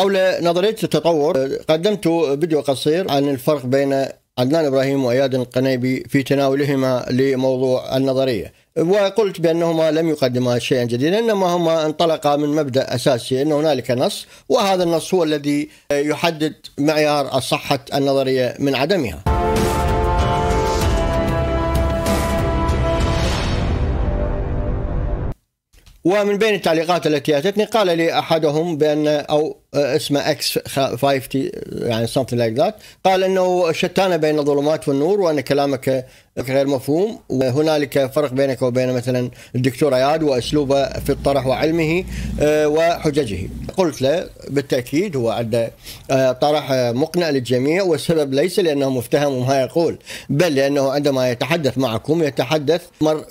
حول نظرية التطور قدمت فيديو قصير عن الفرق بين عدنان إبراهيم وإياد القنيبي في تناولهما لموضوع النظرية وقلت بأنهما لم يقدما شيئا جديدا إنما هما انطلقا من مبدأ أساسي أن هنالك نص وهذا النص هو الذي يحدد معيار صحة النظرية من عدمها ومن بين التعليقات التي أتتني قال لي أحدهم بأن أو اسمه اكس 5 تي يعني something لايك like ذات قال انه شتان بين الظلمات والنور وان كلامك غير مفهوم وهنالك فرق بينك وبين مثلا الدكتور اياد واسلوبه في الطرح وعلمه آه، وحججه قلت له بالتاكيد هو عنده آه، طرح مقنع للجميع والسبب ليس لانه مفتهم وما يقول بل لانه عندما يتحدث معكم يتحدث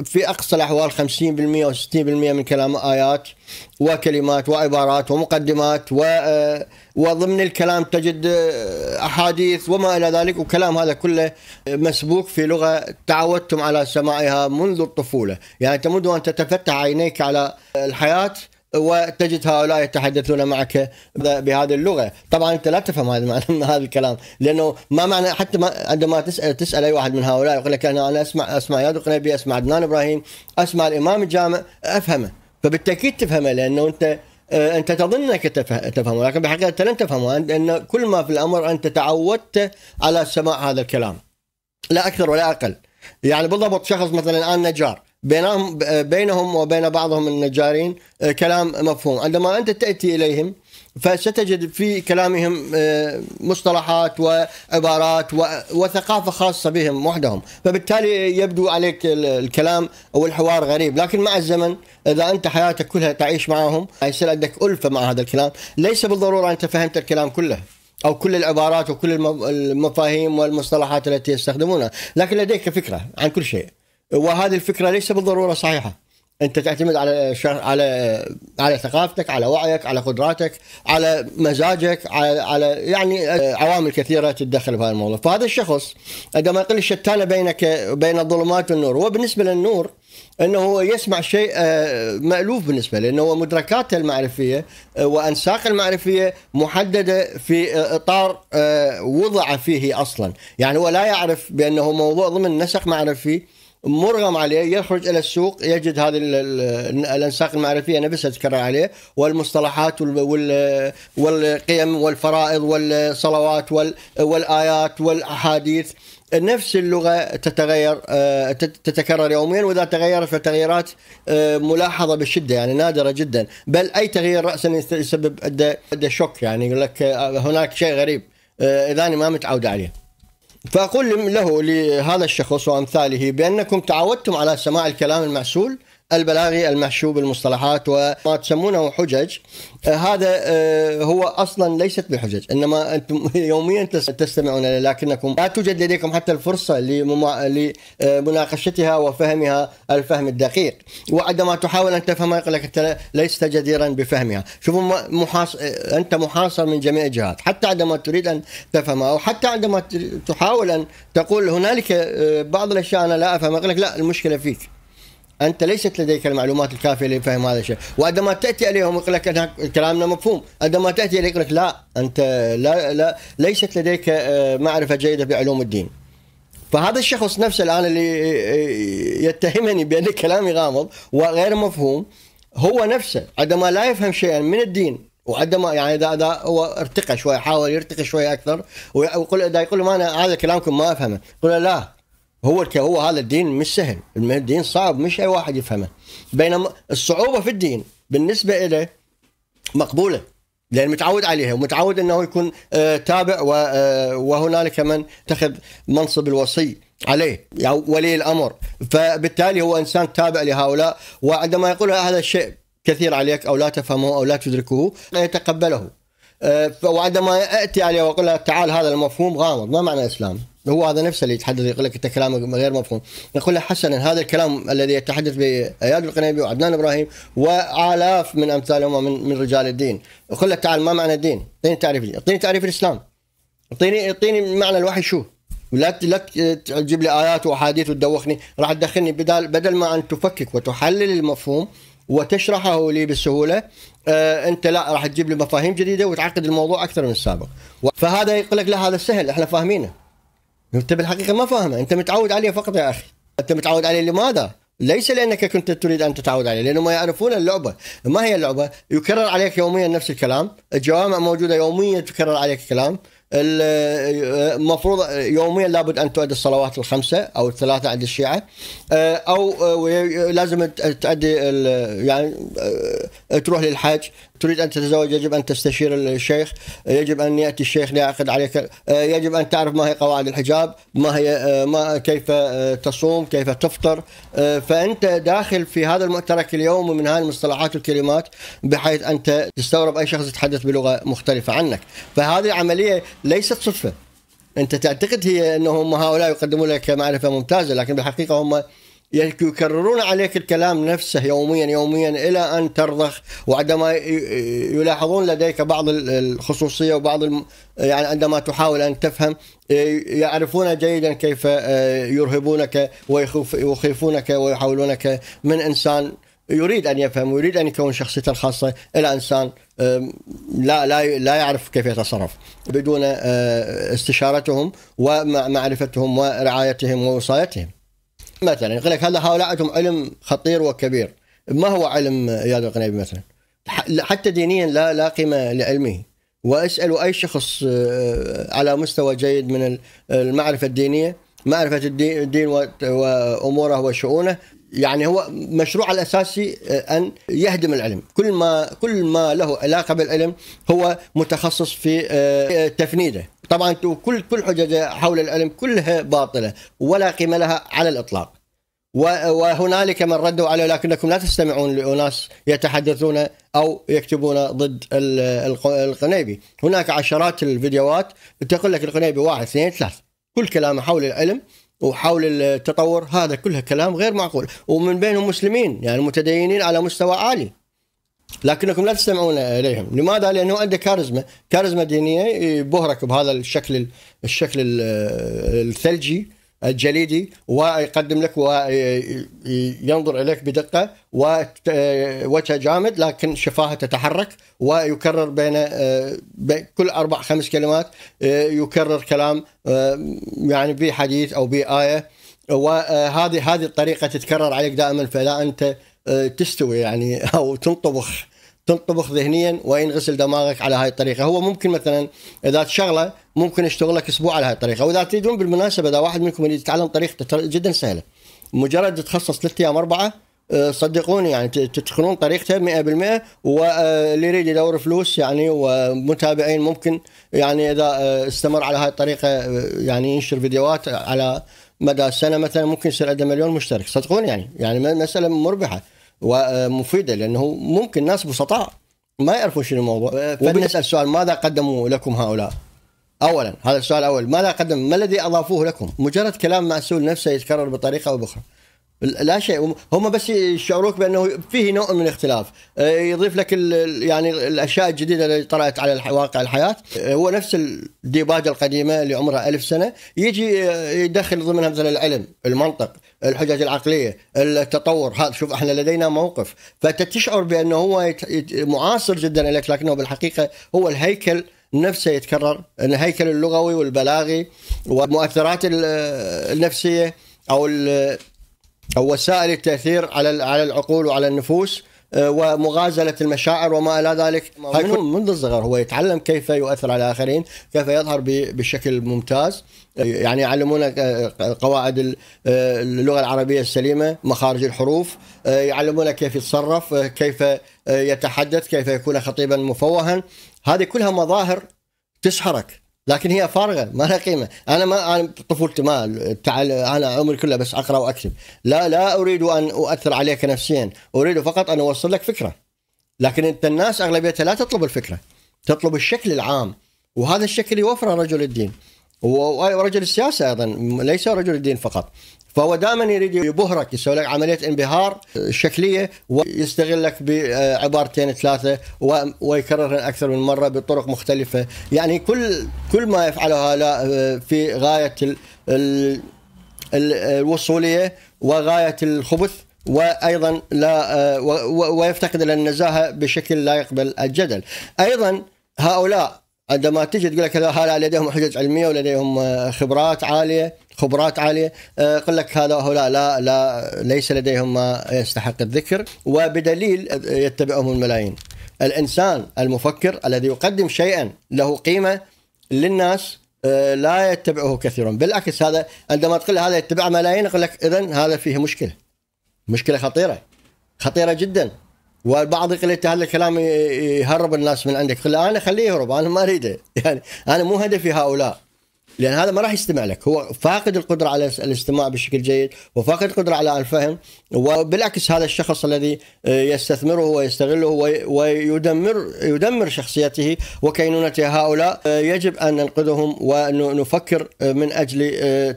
في اقصى الاحوال 50% و 60% من كلام ايات وكلمات وعبارات ومقدمات و آه، وضمن الكلام تجد آه، احاديث وما الى ذلك وكلام هذا كله مسبوك في لغه تعودتم على سماعها منذ الطفوله، يعني تمد ان تتفتح عينيك على الحياه وتجد هؤلاء يتحدثون معك بهذه اللغه، طبعا انت لا تفهم هذا هذا الكلام لانه ما معنى حتى ما عندما تسال تسال اي واحد من هؤلاء يقول لك انا انا اسمع اسمع ياد القنيبي، اسمع عدنان ابراهيم، اسمع الامام الجامع افهمه. فبالتاكيد تفهمها لانه انت آه، انت تظن انك تفهمه لكن بالحقيقه انت لن تفهمه لان كل ما في الامر انت تعودت على سماع هذا الكلام لا اكثر ولا اقل يعني بالضبط شخص مثلا الان نجار بينهم آه، بينهم وبين بعضهم النجارين آه، كلام مفهوم عندما انت تاتي اليهم فستجد في كلامهم آه، مصطلحات وعبارات وثقافه خاصه بهم وحدهم، فبالتالي يبدو عليك الكلام او الحوار غريب، لكن مع الزمن اذا انت حياتك كلها تعيش معهم يصير عندك الفه مع هذا الكلام، ليس بالضروره انت فهمت الكلام كله. او كل العبارات وكل المفاهيم والمصطلحات التي يستخدمونها، لكن لديك فكره عن كل شيء. وهذه الفكره ليس بالضروره صحيحه. انت تعتمد على شر... على على ثقافتك على وعيك على قدراتك على مزاجك على على يعني آه، عوامل كثيره تتدخل بهذا الموضوع فهذا الشخص عندما يقول الشتان بينك بين الظلمات والنور وبالنسبه للنور انه هو يسمع شيء آه، مالوف بالنسبه له هو مدركاته المعرفيه آه، وانساقه المعرفيه محدده في اطار وضع فيه اصلا يعني هو لا يعرف بانه موضوع ضمن نسق معرفي مرغم عليه يخرج الى السوق يجد هذه الانساق المعرفيه نفسها تكرر عليه والمصطلحات والقيم والفرائض والصلوات والايات والاحاديث نفس اللغه تتغير آه، تتكرر يوميا واذا تغيرت فتغييرات آه، ملاحظه بشده يعني نادره جدا بل اي تغيير راسا يسبب شوك يعني يقول لك آه، هناك شيء غريب اذا ما متعود عليه فأقول له لهذا الشخص وأمثاله بأنكم تعودتم على سماع الكلام المعسول البلاغي المحشو بالمصطلحات وما تسمونه حجج آه، هذا آه، هو اصلا ليست بحجج انما انتم يوميا تستمعون لكنكم لا توجد لديكم حتى الفرصه لمناقشتها وفهمها الفهم الدقيق وعندما تحاول ان تفهمها يقول لك انت ليست جديرا بفهمها شوفوا محاص... انت محاصر من جميع الجهات حتى عندما تريد ان تفهمها او حتى عندما تحاول ان تقول هنالك آه، بعض الاشياء انا لا افهمها يقول لك لا المشكله فيك انت ليست لديك المعلومات الكافيه لفهم هذا الشيء، وعندما تاتي اليهم يقول لك كلامنا مفهوم، عندما تاتي اليهم يقول لك لا انت لا لا ليست لديك آه، معرفه جيده بعلوم الدين. فهذا الشخص نفسه الان اللي آه، آه، يتهمني بان كلامي غامض وغير مفهوم هو نفسه عندما لا يفهم شيئا من الدين وعندما يعني اذا اذا هو ارتقى شوي حاول يرتقي شوي اكثر ويقول اذا يقول ما انا هذا كلامكم ما افهمه، يقول لا هو هو هذا الدين مش سهل الدين صعب مش اي واحد يفهمه بينما الصعوبه في الدين بالنسبه له مقبوله لان متعود عليها ومتعود انه يكون آه، تابع آه، وهنالك من اتخذ منصب الوصي عليه يعني ولي الامر فبالتالي هو انسان تابع لهؤلاء وعندما يقول هذا الشيء كثير عليك او لا تفهمه او لا تدركه يتقبله آه، وعندما ياتي عليه ويقول له تعال هذا المفهوم غامض ما معنى اسلام هو هذا نفسه اللي يتحدث يقول لك انت كلامك غير مفهوم يقول له حسنا هذا الكلام الذي يتحدث به اياد القنيبي وعدنان ابراهيم والاف من امثالهم من, من رجال الدين يقول له تعال ما معنى الدين اعطيني تعريف اعطيني تعريف الاسلام اعطيني اعطيني معنى الوحي شو لا لا تجيب لي ايات واحاديث وتدوخني راح تدخلني بدل بدل ما ان تفكك وتحلل المفهوم وتشرحه لي بسهوله آه انت لا راح تجيب لي مفاهيم جديده وتعقد الموضوع اكثر من السابق فهذا يقول لك لا هذا سهل احنا فاهمينه انت بالحقيقه ما فاهمه انت متعود عليه فقط يا اخي انت متعود عليه لماذا ليس لانك كنت تريد ان تتعود عليه لانهم يعرفون اللعبه ما هي اللعبه يكرر عليك يوميا نفس الكلام الجوامع موجوده يوميا تكرر عليك الكلام المفروض يوميا لابد ان تؤدي الصلوات الخمسه او الثلاثه عند الشيعه او آه، لازم تؤدي يعني آه، تروح للحج تريد أن تتزوج يجب أن تستشير الشيخ يجب أن يأتي الشيخ ليعقد عليك آه، يجب أن تعرف ما هي قواعد الحجاب ما هي آه، ما كيف آه، تصوم كيف تفطر فأنت داخل في هذا المؤترك اليومي من هذه المصطلحات والكلمات بحيث أنت تستغرب أي شخص يتحدث بلغة مختلفة عنك فهذه العملية ليست صدفة أنت تعتقد هي أنهم هؤلاء يقدمون لك معرفة ممتازة لكن بالحقيقة هم يعني يكررون عليك الكلام نفسه يوميا يوميا الى ان ترضخ وعندما يلاحظون لديك بعض الخصوصيه وبعض الم... يعني عندما تحاول ان تفهم يعرفون جيدا كيف آه، يرهبونك ويخوف... ويخيفونك ويحولونك من انسان يريد ان يفهم ويريد ان يكون شخصيته الخاصه الى انسان لا لا لا يعرف كيف يتصرف بدون آه، استشارتهم ومعرفتهم ورعايتهم ووصايتهم. مثلا يقول لك هذا هؤلاء عندهم علم خطير وكبير ما هو علم اياد القنيبي مثلا حتى دينيا لا لا قيمه لعلمه واسالوا اي شخص آه، على مستوى جيد من المعرفه الدينيه معرفه الدين واموره وشؤونه يعني هو مشروع الاساسي آه، ان يهدم العلم كل ما كل ما له علاقه بالعلم هو متخصص في آه، تفنيده طبعا كل كل حجج حول العلم كلها باطله ولا قيمه لها على الاطلاق وهنالك من ردوا عليه لكنكم لا تستمعون لأناس يتحدثون أو يكتبون ضد القنيبي هناك عشرات الفيديوهات تقول لك القنيبي واحد اثنين ثلاث كل كلامه حول العلم وحول التطور هذا كله كلام غير معقول ومن بينهم مسلمين يعني متدينين على مستوى عالي لكنكم لا تستمعون اليهم، لماذا؟ لانه عنده كاريزما، كاريزما دينيه يبهرك إيه، بهذا الشكل الشكل الثلجي الجليدي ويقدم لك وينظر إيه، إيه، اليك بدقه ووجه جامد لكن شفاهه تتحرك ويكرر بين كل اربع خمس كلمات يكرر كلام يعني بحديث او بايه وهذه هذه الطريقه تتكرر عليك دائما فلا انت آه، تستوي يعني او تنطبخ تنطبخ ذهنيا وينغسل غسل دماغك على هاي الطريقه هو ممكن مثلا اذا تشغله ممكن يشتغل لك اسبوع على هاي الطريقه واذا تريدون بالمناسبه اذا واحد منكم يريد يتعلم طريقه جدا سهله مجرد تخصص ثلاث ايام اربعه آه، صدقوني يعني تدخلون طريقته 100% واللي آه، يريد يدور فلوس يعني ومتابعين ممكن يعني اذا استمر على هاي الطريقه يعني ينشر فيديوهات على مدى سنه مثلا ممكن يصير عنده مليون مشترك صدقوني يعني يعني مساله مربحه ومفيده لانه ممكن ناس بسطاء ما يعرفوا شنو الموضوع آه، فنسال سؤال ماذا قدموا لكم هؤلاء؟ اولا هذا السؤال الاول ماذا قدم ما الذي اضافوه لكم؟ مجرد كلام مع السؤال نفسه يتكرر بطريقه او باخرى. لا شيء هم بس يشعروك بانه فيه نوع من الاختلاف آه، يضيف لك يعني الاشياء الجديده اللي طلعت على واقع الحياه آه، هو نفس الديباجه القديمه اللي عمرها ألف سنه يجي آه، يدخل ضمنها مثلا العلم المنطق الحجج العقليه التطور هذا شوف احنا لدينا موقف فتشعر بانه هو معاصر جدا لك لكنه بالحقيقه هو الهيكل نفسه يتكرر الهيكل اللغوي والبلاغي والمؤثرات النفسيه او او وسائل التاثير على على العقول وعلى النفوس آه، ومغازلة المشاعر وما إلى ذلك منذ الصغر هو يتعلم كيف يؤثر على الآخرين كيف يظهر بشكل ممتاز آه، يعني يعلمون آه، قواعد اللغة العربية السليمة مخارج الحروف يعلمون كيف يتصرف كيف يتحدث كيف يكون خطيبا مفوها هذه كلها مظاهر تسحرك لكن هي فارغه ما لها قيمه انا ما انا طفولتي ما تعال انا عمري كله بس اقرا واكتب لا لا اريد ان اؤثر عليك نفسيا اريد فقط ان اوصل لك فكره لكن انت الناس اغلبيتها لا تطلب الفكره تطلب الشكل العام وهذا الشكل يوفره رجل الدين ورجل السياسه ايضا ليس رجل الدين فقط فهو دائما يريد يبهرك يسوي لك عمليه انبهار شكليه ويستغلك بعبارتين ثلاثه ويكررها اكثر من مره بطرق مختلفه، يعني كل كل ما يفعله هؤلاء في غايه الوصوليه وغايه الخبث وايضا لا ويفتقد الى النزاهه بشكل لا يقبل الجدل. ايضا هؤلاء عندما تجي تقول لك هؤلاء لديهم حجج علميه ولديهم آه، خبرات عاليه خبرات عاليه يقول آه، لك هؤلاء لا لا ليس لديهم ما يستحق الذكر وبدليل يتبعهم الملايين الانسان المفكر الذي يقدم شيئا له قيمه للناس آه، لا يتبعه كثيرون بالعكس هذا عندما تقول هذا يتبع ملايين يقول لك اذا هذا فيه مشكله مشكله خطيره خطيره جدا والبعض يقول انت هذا الكلام يهرب الناس من عندك قل انا خليه يهرب انا ما اريده يعني انا مو هدفي هؤلاء لان هذا ما راح يستمع لك هو فاقد القدره على الاستماع بشكل جيد وفاقد القدره على الفهم وبالعكس هذا الشخص الذي آه، يستثمره ويستغله ويدمر يدمر شخصيته وكينونته هؤلاء آه، يجب ان ننقذهم ونفكر آه، من اجل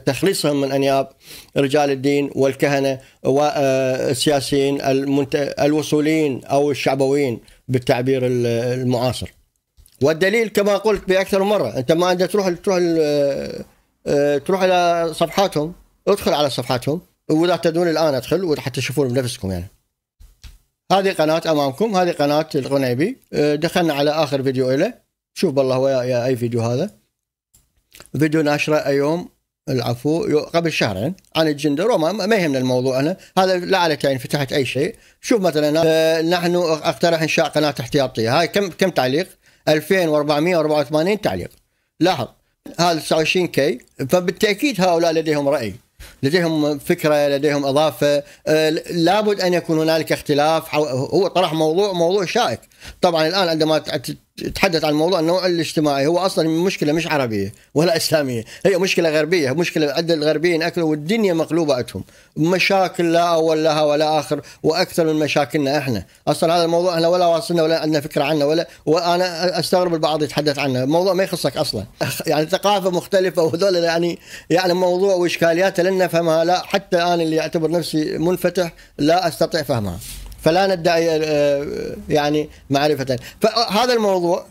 تخليصهم من انياب رجال الدين والكهنه والسياسيين الوصوليين او الشعبويين بالتعبير المعاصر والدليل كما قلت باكثر مره انت ما عندك تروح تروح آه، آه، تروح الى صفحاتهم ادخل على صفحاتهم واذا تدون الان ادخل حتى تشوفون بنفسكم يعني هذه قناة امامكم هذه قناة القنيبي آه، دخلنا على اخر فيديو له شوف بالله ويا اي فيديو هذا فيديو ناشره ايوم العفو قبل شهرين عن الجندر وما ما يهمنا الموضوع انا هذا لا على يعني فتحت اي شيء شوف مثلا نحن اقترح انشاء قناه احتياطيه هاي كم كم تعليق 2484 تعليق لاحظ هذا 29 كي فبالتاكيد هؤلاء لديهم راي لديهم فكره لديهم اضافه آه، لابد ان يكون هنالك اختلاف هو طرح موضوع موضوع شائك طبعا الان عندما تتحدث عن موضوع النوع الاجتماعي هو اصلا مشكله مش عربيه ولا اسلاميه هي مشكله غربيه مشكله عند الغربيين اكلوا والدنيا مقلوبه عندهم مشاكل لا اول لها ولا اخر واكثر من مشاكلنا احنا اصلا هذا الموضوع احنا ولا واصلنا ولا عندنا فكره عنه ولا وانا استغرب البعض يتحدث عنه الموضوع ما يخصك اصلا يعني ثقافه مختلفه وهذول يعني يعني موضوع واشكالياته لن نفهمها لا حتى انا اللي اعتبر نفسي منفتح لا استطيع فهمها فلا ندعي آه، يعني معرفة فهذا الموضوع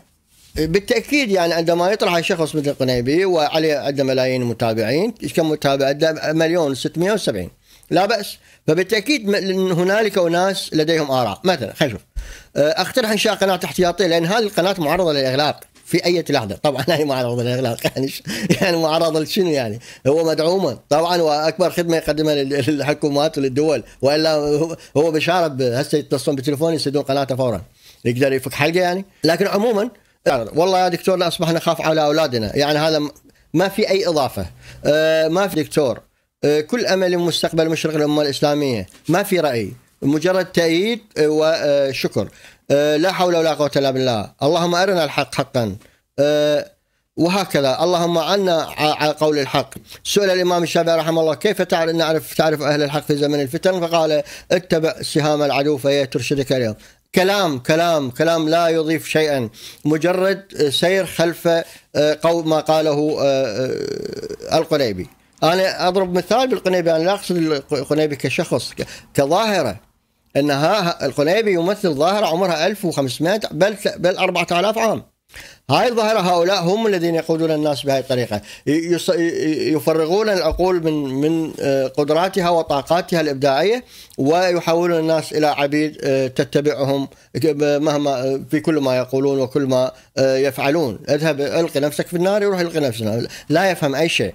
بالتاكيد يعني عندما يطرح شخص مثل قنيبي وعليه عنده ملايين متابعين كم متابع مليون و670 لا باس فبالتاكيد هنالك اناس لديهم اراء مثلا خلينا نشوف آه، اقترح انشاء قناه احتياطيه لان هذه القناه معرضه للاغلاق في اي لحظه طبعا هي معرض للاغلاق يعني يعني معرض لشنو يعني هو مدعوما طبعا واكبر خدمه يقدمها للحكومات وللدول والا هو بشاره هسه يتصلون بالتليفون يسدون قناته فورا يقدر يفك حلقه يعني لكن عموما والله يا دكتور لا اصبحنا نخاف على اولادنا يعني هذا ما في اي اضافه آه، ما في دكتور آه، كل امل مستقبل مشرق الامه الاسلاميه ما في راي مجرد تأييد آه، وشكر أه، لا حول ولا قوة إلا بالله اللهم أرنا الحق حقا أه، وهكذا اللهم عنا على قول الحق سئل الإمام الشافعي رحمه الله كيف تعرف نعرف تعرف أهل الحق في زمن الفتن فقال اتبع سهام العدو فهي ترشدك اليوم كلام كلام كلام لا يضيف شيئا مجرد سير خلف أه، قول ما قاله القنيبي انا اضرب مثال بالقنيبي انا لا اقصد القنيبي كشخص كظاهره انها القنيبي يمثل ظاهره عمرها 1500 بل بل 4000 عام. هاي الظاهرة هؤلاء هم الذين يقودون الناس بهذه الطريقة يفرغون العقول من من آه، قدراتها وطاقاتها الإبداعية ويحولون الناس إلى عبيد آه، تتبعهم مهما آه، في كل ما يقولون وكل ما يفعلون اذهب ألقي نفسك في النار يروح يلقي نفسه لا يفهم أي شيء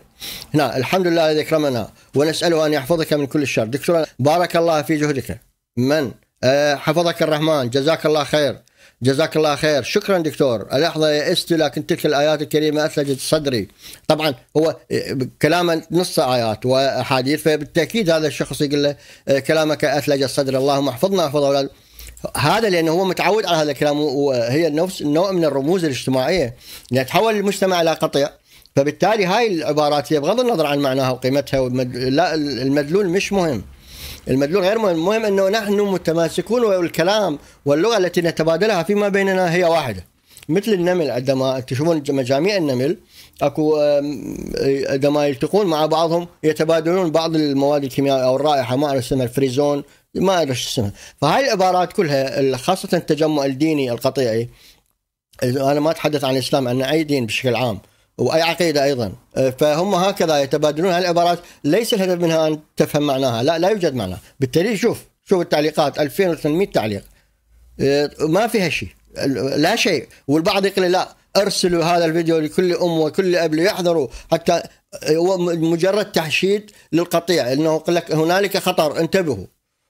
هنا الحمد لله الذي أكرمنا ونسأله أن يحفظك من كل الشر دكتور بارك الله في جهدك من أه حفظك الرحمن جزاك الله خير جزاك الله خير شكرا دكتور يا استي لكن تلك الآيات الكريمة أثلجت صدري طبعا هو آه، كلامه نص آيات وأحاديث فبالتأكيد هذا الشخص يقول له آه، كلامك أثلج صدري اللهم احفظنا احفظ أولاد هذا لأنه هو متعود على هذا الكلام وهي نفس نوع من الرموز الاجتماعية يتحول المجتمع إلى قطيع فبالتالي هاي العبارات هي بغض النظر عن معناها وقيمتها والمدلول مش مهم المدلول غير مهم المهم أنه نحن متماسكون والكلام واللغة التي نتبادلها فيما بيننا هي واحدة مثل النمل عندما تشوفون مجاميع النمل اكو آه، عندما يلتقون مع بعضهم يتبادلون بعض المواد الكيميائيه او الرائحه ما اعرف اسمها الفريزون ما اعرف شو اسمها فهاي العبارات كلها خاصه التجمع الديني القطيعي انا ما اتحدث عن الاسلام عن اي دين بشكل عام واي عقيده ايضا أه، فهم هكذا يتبادلون هالعبارات ليس الهدف منها ان تفهم معناها لا لا يوجد معنى بالتالي شوف شوف التعليقات 2800 تعليق أه، ما فيها شيء لا شيء والبعض يقول لا ارسلوا هذا الفيديو لكل ام وكل اب ليحذروا حتى أه، مجرد تحشيد للقطيع انه يقول لك هنالك خطر انتبهوا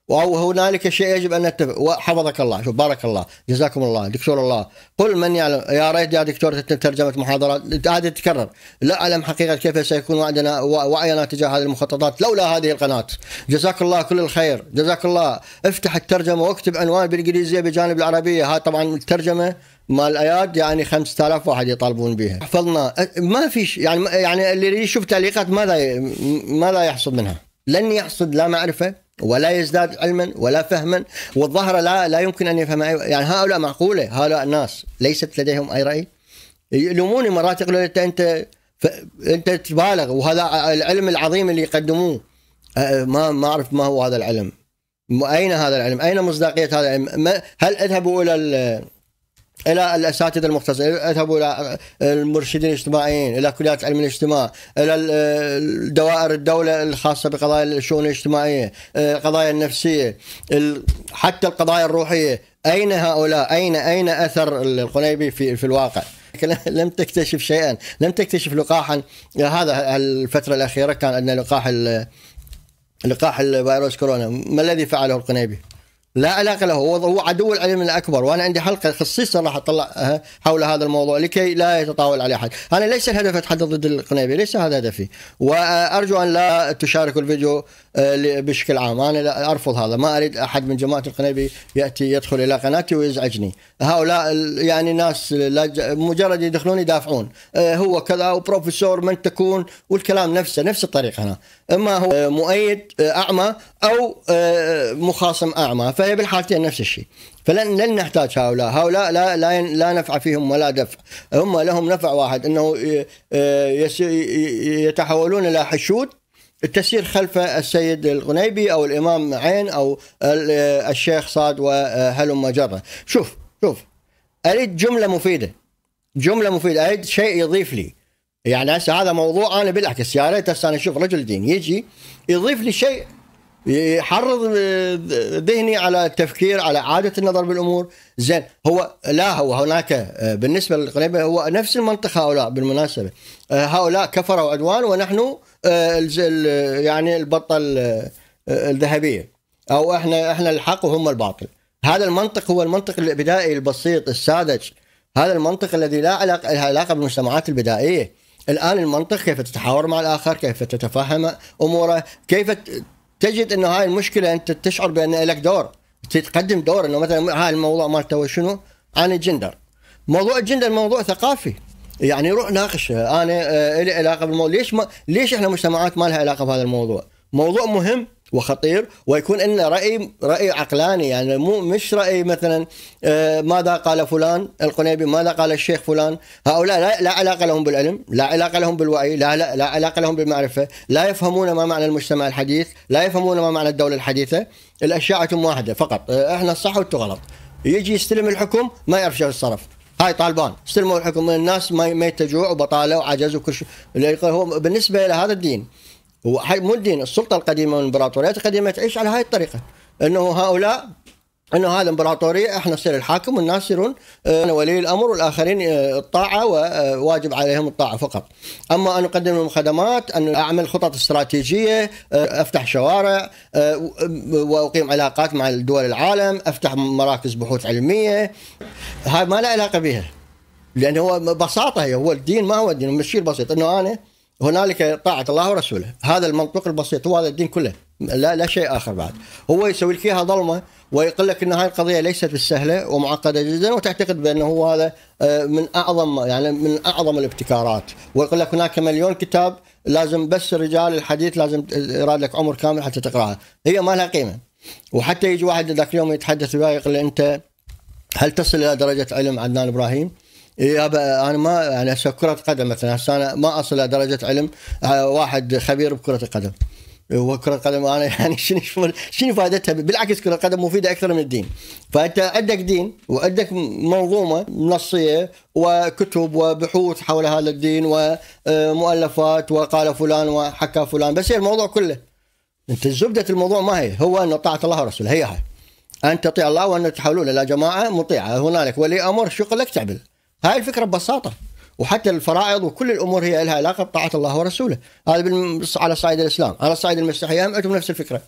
وهنالك شيء يجب ان نتفق وحفظك الله شوف بارك الله جزاكم الله دكتور الله قل من يعلم يا ريت يا دكتور ترجمه محاضرات هذه تتكرر لا اعلم حقيقه كيف سيكون وعدنا وعينا تجاه هذه المخططات لولا هذه القناه جزاك الله كل الخير جزاك الله افتح الترجمه واكتب عنوان بالانجليزيه بجانب العربيه ها طبعا الترجمه مال الاياد يعني 5000 واحد يطالبون بها حفظنا ما في يعني يعني اللي يشوف تعليقات ماذا ماذا يحصد منها لن يحصد لا معرفه ولا يزداد علما ولا فهما والظهر لا لا يمكن ان يفهم يعني هؤلاء معقوله هؤلاء الناس ليست لديهم اي راي يلوموني مرات يقولوا انت انت انت تبالغ وهذا العلم العظيم اللي يقدموه ما ما اعرف ما هو هذا العلم اين هذا العلم؟ اين مصداقيه هذا العلم؟ هل اذهبوا الى الى الاساتذه المختصين اذهبوا الى المرشدين الاجتماعيين الى كليات علم الاجتماع الى دوائر الدوله الخاصه بقضايا الشؤون الاجتماعيه القضايا آه، النفسيه حتى القضايا الروحيه اين هؤلاء اين اين اثر القنيبي في في الواقع لم تكتشف شيئا لم تكتشف لقاحا هذا الفتره الاخيره كان عندنا لقاح لقاح الفيروس كورونا ما الذي فعله القنيبي لا علاقة له هو هو عدو العلم الأكبر وأنا عندي حلقة خصيصا راح أطلع حول هذا الموضوع لكي لا يتطاول عليه أحد أنا ليس الهدف أتحدث ضد القنيبي ليس هذا هدفي وأرجو أن لا تشاركوا الفيديو آه، بشكل عام أنا لا أرفض هذا ما أريد أحد من جماعة القنيبي يأتي يدخل إلى قناتي ويزعجني هؤلاء يعني ناس مجرد يدخلون يدافعون آه، هو كذا وبروفيسور من تكون والكلام نفسه نفس الطريقة أنا اما هو مؤيد آه، اعمى او آه، مخاصم اعمى فهي بالحالتين نفس الشيء فلن لن نحتاج هؤلاء هؤلاء لا لا لا نفع فيهم ولا دفع هم لهم نفع واحد انه آه، يتحولون الى حشود التسير خلف السيد الغنيبي او الامام عين او الشيخ صاد وهلم جره شوف شوف اريد جمله مفيده جمله مفيده اريد شيء يضيف لي يعني هسه هذا موضوع انا بالعكس يا ريت هسه انا اشوف رجل دين يجي يضيف لي شيء يحرض ذهني على التفكير على اعاده النظر بالامور زين هو لا هو هناك آه، بالنسبه للقريبه هو نفس المنطق هؤلاء بالمناسبه آه، هؤلاء كفره وعدوان ونحن آه، يعني البطه الذهبيه او احنا احنا الحق وهم الباطل هذا المنطق هو المنطق البدائي البسيط الساذج هذا المنطق الذي لا علاقه له علاقه بالمجتمعات البدائيه الآن المنطق كيف تتحاور مع الآخر كيف تتفهم أموره كيف تجد أنه هاي المشكلة أنت تشعر بأن لك دور تقدم دور أنه مثلا هاي الموضوع مالته شنو عن الجندر موضوع الجندر موضوع ثقافي يعني روح ناقش آه، انا آه، لي علاقه بالموضوع ليش ما ليش احنا مجتمعات ما لها علاقه بهذا الموضوع؟ موضوع مهم وخطير ويكون ان راي راي عقلاني يعني مو مش راي مثلا آه، ماذا قال فلان القنيبي ماذا قال الشيخ فلان هؤلاء لا, لا علاقه لهم بالعلم لا علاقه لهم بالوعي لا, لا لا علاقه لهم بالمعرفه لا يفهمون ما معنى المجتمع الحديث لا يفهمون ما معنى الدوله الحديثه الاشياء واحده فقط آه، احنا الصح وانتم غلط يجي يستلم الحكم ما يعرف شو يتصرف هاي طالبان استلموا الحكم من الناس ما يتجوع وبطاله وعجز وكل شيء هو بالنسبه لهذا الدين وهي مو الدين السلطه القديمه والامبراطوريات القديمه تعيش على هاي الطريقه انه هؤلاء انه هذا امبراطوريه احنا نصير الحاكم والناس يصيرون آه، ولي الامر والاخرين آه، الطاعه وواجب آه، عليهم الطاعه فقط. اما ان اقدم لهم خدمات، ان اعمل خطط استراتيجيه، افتح شوارع واقيم علاقات مع دول العالم، افتح مراكز بحوث علميه. هاي ما لها علاقه بها. لان هو ببساطه هي هو الدين ما هو الدين مشي بسيط انه انا هنالك طاعه الله ورسوله هذا المنطق البسيط هو هذا الدين كله لا لا شيء اخر بعد هو يسوي لك اياها ظلمه ويقول لك ان هاي القضيه ليست بالسهله ومعقده جدا وتعتقد بانه هذا آه، من اعظم يعني من اعظم الابتكارات ويقول لك هناك مليون كتاب لازم بس رجال الحديث لازم يراد لك عمر كامل حتى تقراها هي ما لها قيمه وحتى يجي واحد ذاك اليوم يتحدث وياي يقول انت هل تصل الى درجه علم عدنان ابراهيم؟ اي انا ما يعني هسه كره قدم مثلا هسه انا ما اصل درجه علم آه، واحد خبير بكره القدم إيه، وكرة القدم انا يعني شنو شنو فائدتها بالعكس كرة القدم مفيدة اكثر من الدين فانت عندك دين وعندك منظومة نصية وكتب وبحوث حول هذا الدين ومؤلفات آه، وقال فلان وحكى فلان بس هي الموضوع كله انت زبدة الموضوع ما هي هو ان طاعة الله ورسوله هي هاي ان تطيع الله وان تحولون الى جماعة مطيعة هنالك ولي امر شغلك تعبل. هاي الفكره ببساطه وحتى الفرائض وكل الامور هي لها علاقه بطاعه الله ورسوله هذا على صعيد الاسلام على صعيد المسيحيه هم عندهم نفس الفكره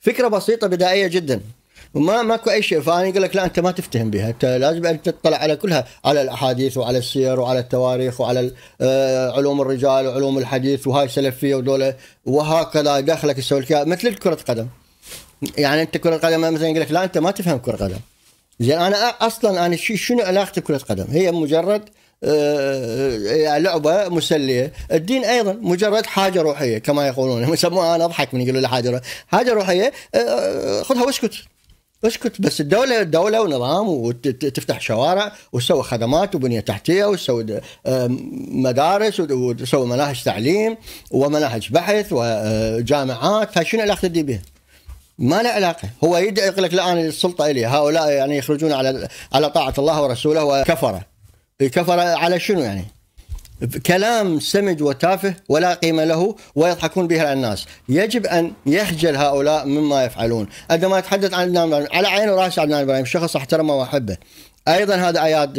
فكره بسيطه بدائيه جدا وما ماكو اي شيء فانا يقول لك لا انت ما تفتهم بها انت لازم أن تطلع على كلها على الاحاديث وعلى السير وعلى التواريخ وعلى آه، علوم الرجال وعلوم الحديث وهاي سلفيه ودوله وهكذا داخلك يسوي مثل كره قدم يعني انت كره قدم مثلا يقول لك لا انت ما تفهم كره قدم زين انا اصلا انا شنو علاقتي بكره قدم؟ هي مجرد آه، آه، آه، لعبه مسليه، الدين ايضا مجرد حاجه روحيه كما يقولون يسموها انا اضحك من يقولوا لي حاجه روحيه، حاجه روحيه خذها واسكت اسكت بس الدولة دولة ونظام وتفتح شوارع وتسوي خدمات وبنية تحتية وتسوي مدارس وتسوي مناهج تعليم ومناهج بحث وجامعات فشنو علاقة الدين بها؟ ما له علاقه هو يدعي يقول لك لا انا السلطه الي هؤلاء يعني يخرجون على على طاعه الله ورسوله وكفره كفره على شنو يعني كلام سمج وتافه ولا قيمه له ويضحكون به على الناس، يجب ان يخجل هؤلاء مما يفعلون، عندما يتحدث عن عدنان ابراهيم على عين وراس عدنان ابراهيم شخص احترمه واحبه. ايضا هذا اياد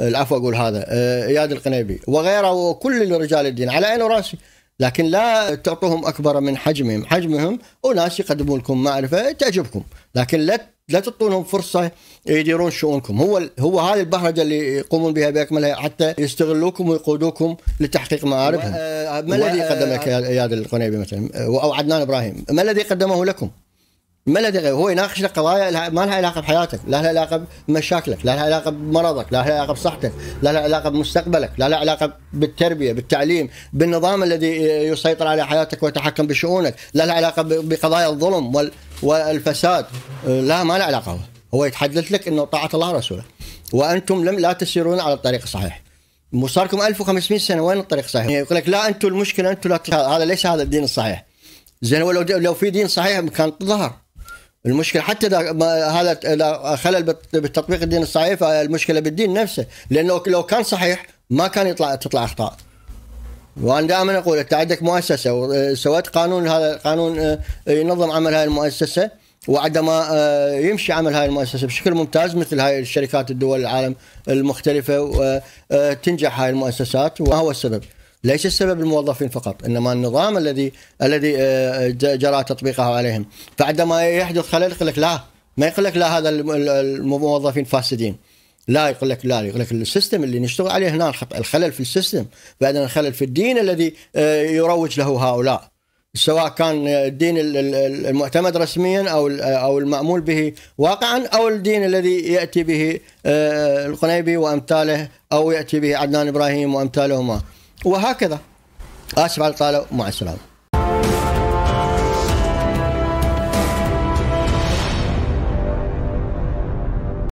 العفو اقول هذا أه، اياد القنيبي وغيره وكل رجال الدين على عين وراسي. لكن لا تعطوهم اكبر من حجمهم، حجمهم اناس يقدمون لكم معرفه تعجبكم، لكن لا لا تعطونهم فرصه يديرون شؤونكم، هو هو هذه البهرجه اللي يقومون بها باكملها حتى يستغلوكم ويقودوكم لتحقيق مآربهم. آه، ما الذي آه، قدم لك اياد القنيبي مثلا او عدنان ابراهيم؟ ما الذي قدمه لكم؟ ما له دخل هو يناقش لك قضايا ما لها علاقه بحياتك، لا لها علاقه بمشاكلك، لا لها علاقه بمرضك، لا لها علاقه بصحتك، لا لها علاقه بمستقبلك، لا لها علاقه بالتربيه، بالتعليم، بالنظام الذي يسيطر على حياتك ويتحكم بشؤونك، لا لها علاقه بقضايا الظلم والفساد، لا ما لها علاقه هو، هو يتحدث لك انه طاعه الله ورسوله. وانتم لم لا تسيرون على الطريق الصحيح. مصاركم 1500 سنه وين الطريق الصحيح؟ يقول لك لا انتم المشكله انتم لا هذا ليس هذا الدين الصحيح. زين ولو لو في دين صحيح كان ظهر المشكله حتى اذا هذا اذا خلل بتطبيق الدين الصحيح فالمشكله بالدين نفسه لانه لو كان صحيح ما كان يطلع تطلع اخطاء وانا دائما اقول انت عندك مؤسسه وسويت قانون هذا قانون آه، ينظم عمل هذه المؤسسه وعندما آه، يمشي عمل هذه المؤسسه بشكل ممتاز مثل هاي الشركات الدول العالم المختلفه آه، تنجح هاي المؤسسات وما هو السبب؟ ليس السبب الموظفين فقط انما النظام الذي الذي آه، جرى تطبيقه عليهم فعندما يحدث خلل يقول لك لا ما يقول لك لا هذا الموظفين فاسدين لا يقول لك لا يقول لك السيستم اللي نشتغل عليه هنا الخلل في السيستم بعدين الخلل في الدين الذي آه، يروج له هؤلاء سواء كان الدين المعتمد رسميا او او المامول به واقعا او الدين الذي ياتي به آه، القنيبي وامثاله او ياتي به عدنان ابراهيم وامثالهما. وهكذا اسف على الطاله ومع السلامه